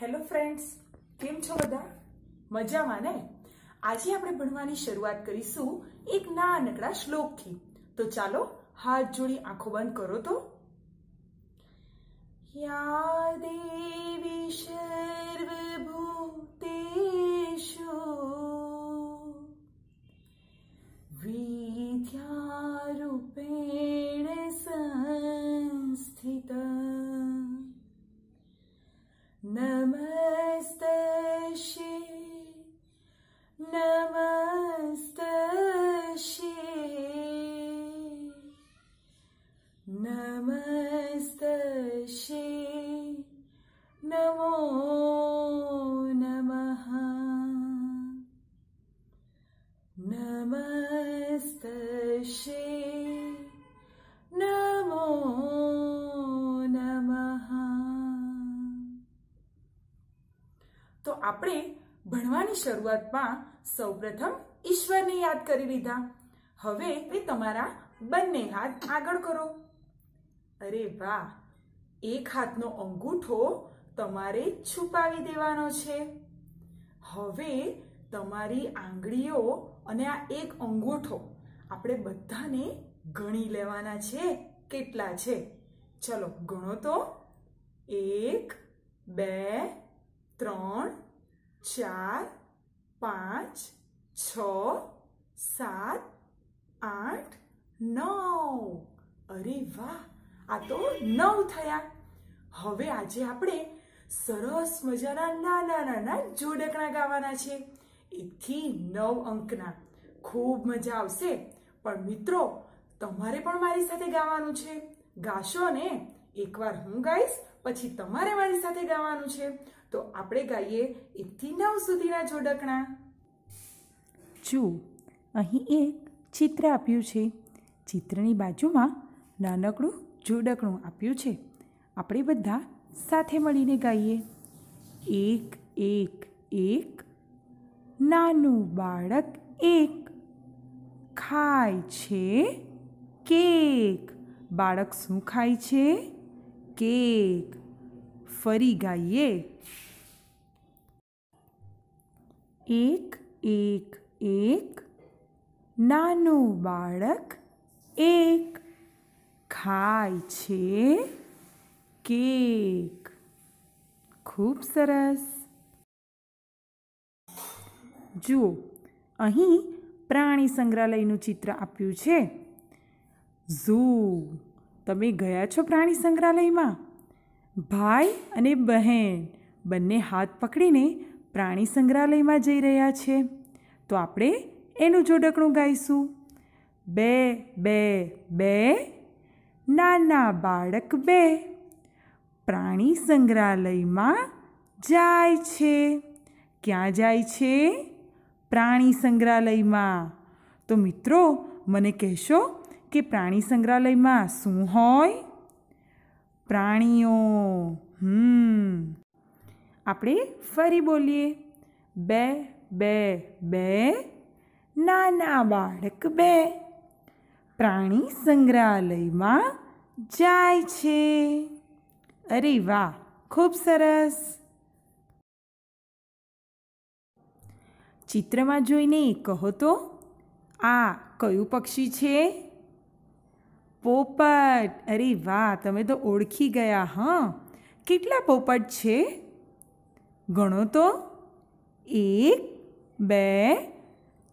hello friends કેમ છો બધા મજામાં ને આજે આપણે ભણવાની શરૂઆત કરીશું એક નાનકડા શ્લોકથી તો ચાલો હાથ જોડી આંખો બંધ કરો તો યા દેવી વી नमस्तशे नमो नमः नमस्तशे नमो नमः तो आपले भणवानी शरुआत मा सव प्रथम ने याद करी लीधा हवे ते तमारा बनने हाथ आगळ करो અરે વાહ એક હાથનો અંગૂઠો તમારે છુપાવી દેવાનો છે હવે તમારી આંગળીઓ અને આ એક અંગૂઠો આપણે બધાને ગણી લેવાના છે કેટલા છે ચલો ગણો તો એક બે ત્રણ ચાર પાંચ છ સાત આઠ નવ અરે વાહ આ તો નવ થયા હવે આજે આપણે સરસ મજાના નાના નાના જોડકણા ગાવાના છે એકથી નવ અંકના ખૂબ મજા આવશે પણ મિત્રો તમારે પણ મારી સાથે ગાવાનું છે ગાશો ને એકવાર હું ગાઈશ પછી તમારે મારી સાથે ગાવાનું છે તો આપણે ગાઈએ એકથી નવ સુધીના જોડકણા જુઓ અહીં એક ચિત્ર આપ્યું છે ચિત્રની બાજુમાં નાનકડું જોડકણું આપ્યું છે આપણે બધા સાથે મળીને ગાઈએ એક એક એક નાનું બાળક એક ખાય છે કેક બાળક શું ખાય છે કેક ફરી ગાઈએ એક એક એક નાનું બાળક એક થાય છે કેક ખૂબ સરસ જુઓ અહીં પ્રાણી સંગ્રહાલયનું ચિત્ર આપ્યું છે ઝૂ તમે ગયા છો પ્રાણી સંગ્રહાલયમાં ભાઈ અને બહેન બંને હાથ પકડીને પ્રાણી સંગ્રહાલયમાં જઈ રહ્યા છે તો આપણે એનું જોડકણું ગાઈશું બે બે બે નાના બાળક બે પ્રાણી સંગ્રહાલયમાં જાય છે ક્યાં જાય છે પ્રાણી સંગ્રહાલયમાં તો મિત્રો મને કહેશો કે પ્રાણી સંગ્રહાલયમાં શું હોય પ્રાણીઓ હમ આપણે ફરી બોલીએ બે બે બે નાના બાળક બે પ્રાણી સંગ્રહાલયમાં જાય છે અરે વાહ ખૂબ સરસ ચિત્રમાં જોઈને કહો તો આ કયું પક્ષી છે પોપટ અરે વાહ તમે તો ઓળખી ગયા હં કેટલા પોપટ છે ગણો તો એક બે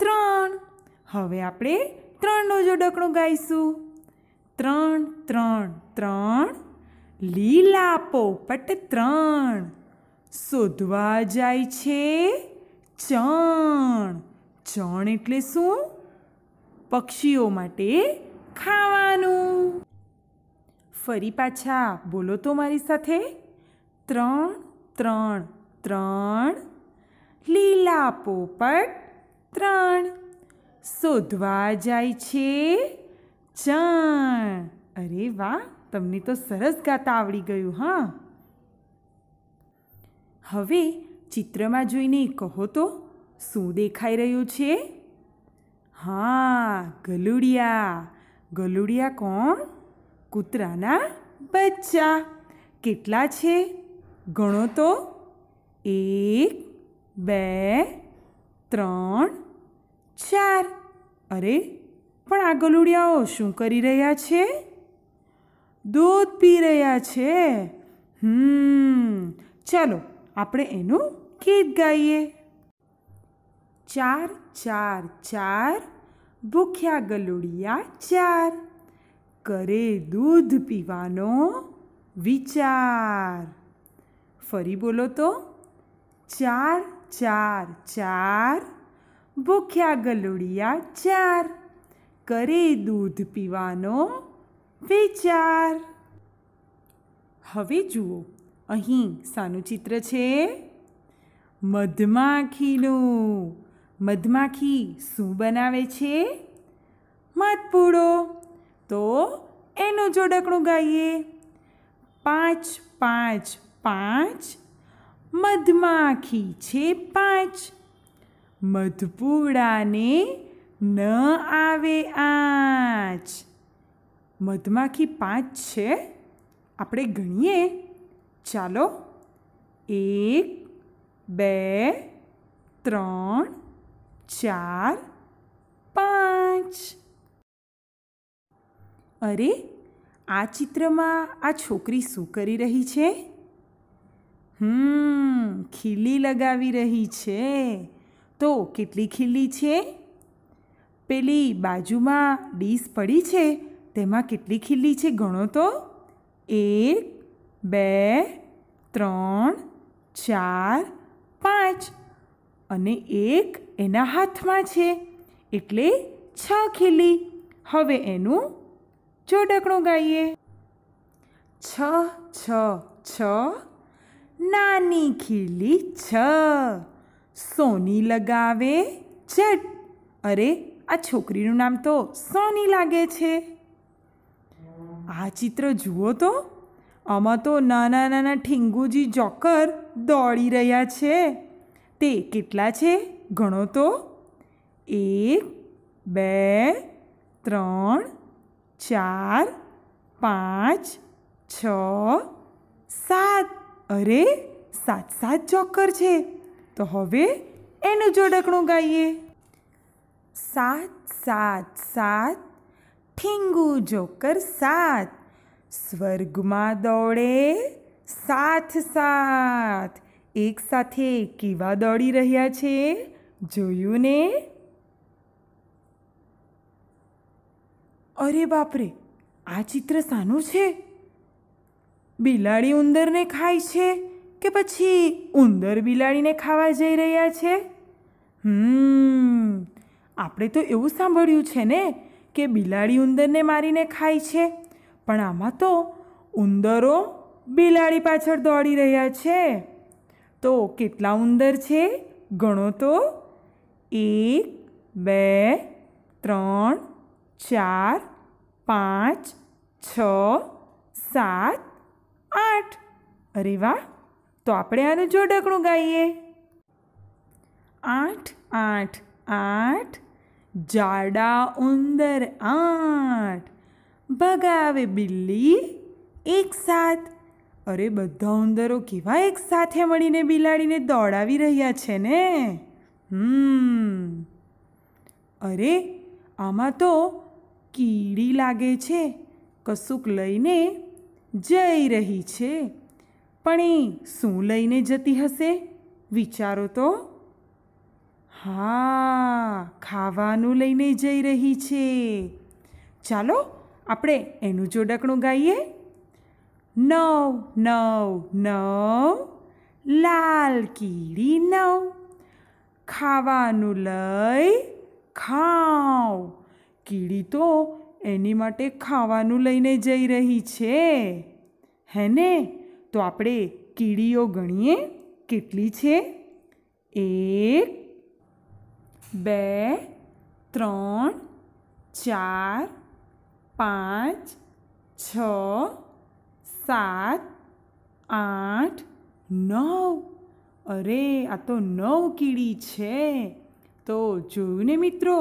ત્રણ હવે આપણે ત્રણનું જોડકણું ગાઈશું ત્રણ ત્રણ ત્રણ લીલા પોપટ ત્રણ શોધવા જાય છે ચણ ચણ એટલે શું પક્ષીઓ માટે ખાવાનું ફરી પાછા બોલો તો મારી સાથે ત્રણ ત્રણ ત્રણ લીલા પોપટ ત્રણ શોધવા જાય છે ચણ અરે વાહ તમને તો સરસ ગાતા આવડી ગયું હા હવે ચિત્રમાં જોઈને કહો તો શું દેખાઈ રહ્યું છે હા ગલુડિયા ગલુડિયા કોણ કૂતરાના બચ્ચા કેટલા છે ગણો તો એક બે ત્રણ ચાર અરે પણ આ ગલુડિયાઓ શું કરી રહ્યા છે દૂધ પી રહ્યા છે હમ ચાલો આપણે એનું ગીત ગાઈએ ચાર ચાર ચાર ભૂખ્યા ગલુડિયા ચાર કરે દૂધ પીવાનો વિચાર ફરી બોલો તો ચાર ચાર ચાર ભૂખ્યા ગલુડિયા ચાર કરે દૂધ પીવાનો વિચાર હવે જુઓ અહીં શાનું ચિત્ર છે મધમાખીનું મધમાખી શું બનાવે છે મધપૂડો તો એનું જોડકણું ગાઈએ પાંચ પાંચ પાંચ મધમાખી છે પાંચ મધપૂડાને ન આવે આંચ મધમાખી પાંચ છે આપણે ગણીએ ચાલો એક બે ત્રણ ચાર પાંચ અરે આ ચિત્રમાં આ છોકરી શું કરી રહી છે હમ ખીલી લગાવી રહી છે તો કેટલી ખીલી છે પેલી બાજુમાં ડીશ પડી છે તેમાં કેટલી ખીલી છે ગણો તો એક બે ત્રણ ચાર પાંચ અને એક એના હાથમાં છે એટલે છ ખીલી હવે એનું જોડકણું ગાઈએ છ છ છ નાની ખીલી છ સોની લગાવે જટ અરે આ છોકરીનું નામ તો સોની લાગે છે આ ચિત્ર જુઓ તો આમાં તો નાના નાના ઠીંગુજી જોકર દોડી રહ્યા છે તે કેટલા છે ગણો તો એક બે ત્રણ ચાર પાંચ છ સાત અરે સાત સાત જોકર છે તો હવે એનું જોડકણું ગાઈએ સાત સાત સાત ઠીંગુ જોકર સાત સ્વર્ગમાં દોડે સાત સાત એક સાથે કેવા દોડી રહ્યા છે જોયું ને અરે બાપરે આ ચિત્ર સાનું છે બિલાડી ઉંદરને ખાય છે કે પછી ઉંદર બિલાડીને ખાવા જઈ રહ્યા છે હમ આપણે તો એવું સાંભળ્યું છે ને કે બિલાડી ઉંદરને મારીને ખાય છે પણ આમાં તો ઉંદરો બિલાડી પાછળ દોડી રહ્યા છે તો કેટલા ઉંદર છે ગણો તો એક બે ત્રણ ચાર પાંચ છ સાત આઠ અરે વાહ તો આપણે આનું જોડકણું ગાઈએ આઠ આઠ આઠ જાડા ઉંદર આઠ ભગાવે બિલ્લી એક સાથ અરે બધા ઉંદરો કેવા એક સાથે મળીને બિલાડીને દોડાવી રહ્યા છે ને હમ અરે આમાં તો કીડી લાગે છે કશુંક લઈને જઈ રહી છે પણ એ શું લઈને જતી હશે વિચારો તો હા ખાવાનું લઈને જઈ રહી છે ચાલો આપણે એનું જોડકણું ગાઈએ નવ નવ નવ લાલ કીડી નવ ખાવાનું લઈ ખાવ કીડી તો એની માટે ખાવાનું લઈને જઈ રહી છે હે ને તો આપણે કીડીઓ ગણીએ કેટલી છે એક બે ત્રણ ચાર પાંચ છ સાત આઠ નવ અરે આ તો નવ કીડી છે તો જોયું ને મિત્રો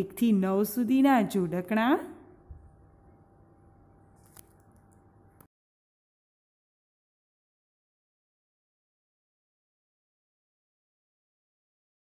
એકથી નવ સુધીના જોડકણા